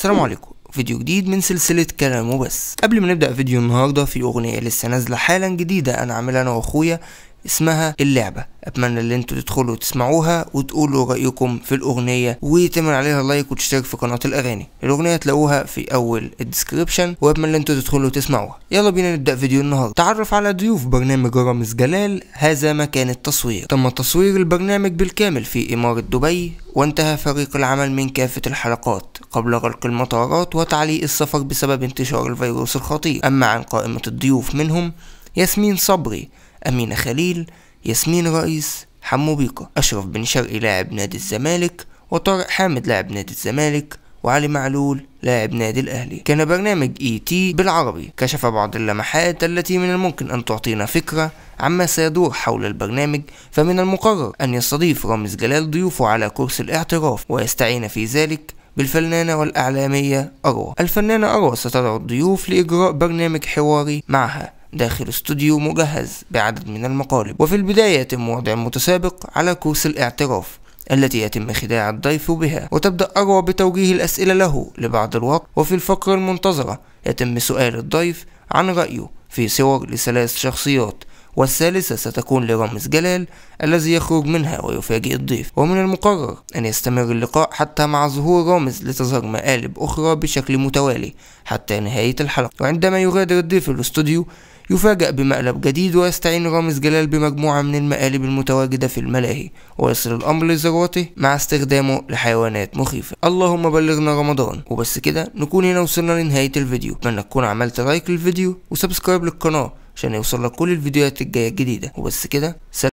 السلام عليكم فيديو جديد من سلسلة كلام وبس قبل ما نبدأ فيديو النهاردة في أغنية لسه نازلة حالا جديدة أنا عاملها أنا وأخويا اسمها اللعبة أتمنى إن أنتوا تدخلوا تسمعوها وتقولوا رأيكم في الأغنية وتعمل عليها لايك وتشترك في قناة الأغاني الأغنية تلاقوها في أول الديسكريبشن وأتمنى إن أنتوا تدخلوا تسمعوها يلا بينا نبدأ فيديو النهاردة تعرف على ضيوف برنامج رامز جلال هذا مكان التصوير تم تصوير البرنامج بالكامل في إمارة دبي وانتهى فريق العمل من كافة الحلقات قبل غلق المطارات وتعليق السفر بسبب انتشار الفيروس الخطير أما عن قائمة الضيوف منهم ياسمين صبري أمينة خليل ياسمين رئيس حمو بيكا أشرف بن شرقي لاعب نادي الزمالك وطارق حامد لاعب نادي الزمالك وعلي معلول لاعب نادي الأهلي كان برنامج إي e تي بالعربي كشف بعض اللمحات التي من الممكن أن تعطينا فكرة عما سيدور حول البرنامج فمن المقرر أن يستضيف رامز جلال ضيوفه على كرسي الاعتراف ويستعين في ذلك بالفنانة والإعلامية أروى الفنانة أروى ستدعو الضيوف لإجراء برنامج حواري معها داخل استوديو مجهز بعدد من المقالب وفي البداية يتم وضع متسابق على كورس الاعتراف التي يتم خداع الضيف بها وتبدأ أروى بتوجيه الأسئلة له لبعض الوقت وفي الفقرة المنتظرة يتم سؤال الضيف عن رأيه في صور لثلاث شخصيات والثالثة ستكون لرامز جلال الذي يخرج منها ويفاجئ الضيف ومن المقرر أن يستمر اللقاء حتى مع ظهور رامز لتظهر مقالب أخرى بشكل متوالي حتى نهاية الحلقة وعندما يغادر الضيف الاستوديو يفاجأ بمقلب جديد ويستعين رامز جلال بمجموعة من المقالب المتواجدة في الملاهي ويصل الأمر لذروته مع استخدامه لحيوانات مخيفة اللهم بلغنا رمضان وبس كده نكون هنا وصلنا لنهاية الفيديو أتمنى تكون عملت لايك للفيديو وسبسكرايب للقناة عشان يوصل لك كل الفيديوهات الجايه الجديده وبس كده